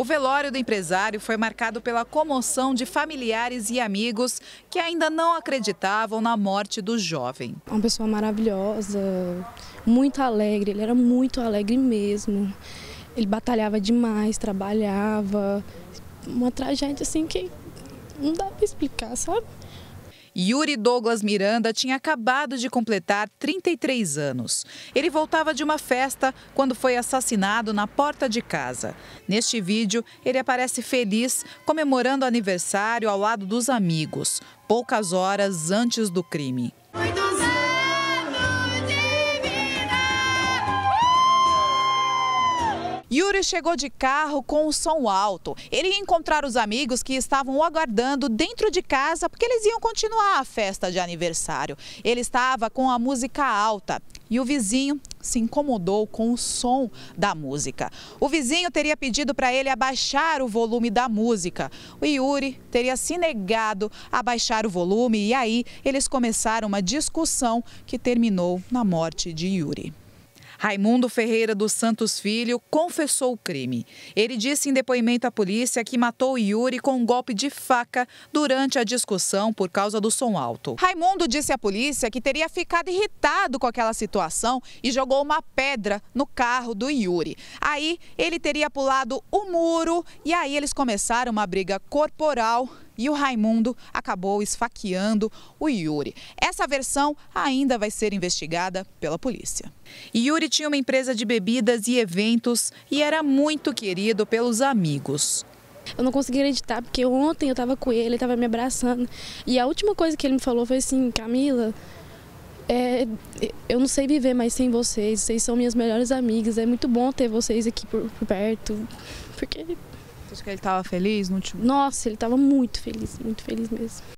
O velório do empresário foi marcado pela comoção de familiares e amigos que ainda não acreditavam na morte do jovem. Uma pessoa maravilhosa, muito alegre, ele era muito alegre mesmo. Ele batalhava demais, trabalhava. Uma tragédia assim que não dá para explicar, sabe? Yuri Douglas Miranda tinha acabado de completar 33 anos. Ele voltava de uma festa quando foi assassinado na porta de casa. Neste vídeo, ele aparece feliz, comemorando o aniversário ao lado dos amigos, poucas horas antes do crime. Yuri chegou de carro com o som alto. Ele ia encontrar os amigos que estavam o aguardando dentro de casa porque eles iam continuar a festa de aniversário. Ele estava com a música alta e o vizinho se incomodou com o som da música. O vizinho teria pedido para ele abaixar o volume da música. O Yuri teria se negado a baixar o volume e aí eles começaram uma discussão que terminou na morte de Yuri. Raimundo Ferreira dos Santos Filho confessou o crime. Ele disse em depoimento à polícia que matou Yuri com um golpe de faca durante a discussão por causa do som alto. Raimundo disse à polícia que teria ficado irritado com aquela situação e jogou uma pedra no carro do Yuri. Aí ele teria pulado o muro e aí eles começaram uma briga corporal e o Raimundo acabou esfaqueando o Yuri. Essa versão ainda vai ser investigada pela polícia. Yuri tinha uma empresa de bebidas e eventos e era muito querido pelos amigos. Eu não consegui acreditar, porque ontem eu estava com ele, ele estava me abraçando. E a última coisa que ele me falou foi assim, Camila, é, eu não sei viver mais sem vocês, vocês são minhas melhores amigas, é muito bom ter vocês aqui por, por perto, porque acha que ele estava feliz no último? Nossa, ele estava muito feliz, muito feliz mesmo.